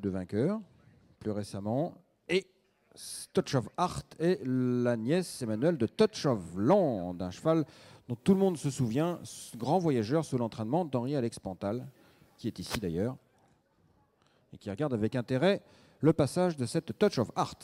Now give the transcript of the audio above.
de vainqueur, plus récemment. Et Touch of Art et la nièce Emmanuel de Touch of Land, un cheval dont tout le monde se souvient, grand voyageur sous l'entraînement d'Henri Alex Pantal, qui est ici d'ailleurs, et qui regarde avec intérêt le passage de cette Touch of Art.